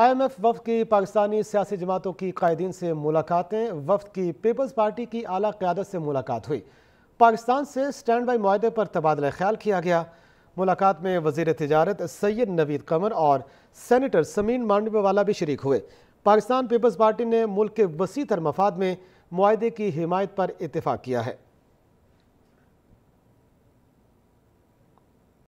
I am F Waqf की पाकिस्तानी सियासी जमातों की कायदीन से मुलाकातें वफ की पीपल्स पार्टी की आला क्यादत से मुलाकात हुई पाकिस्तान से स्टैंड बाई माहे पर तबादला ख्याल किया गया मुलाकात में वजीर तजारत सैयद नवीद कमर और सैनिटर समीन वाला भी शरीक हुए पाकिस्तान पीपल्स पार्टी ने मुल्क के वसी तर मफाद में माहे की हिमायत पर इतफाक़ किया है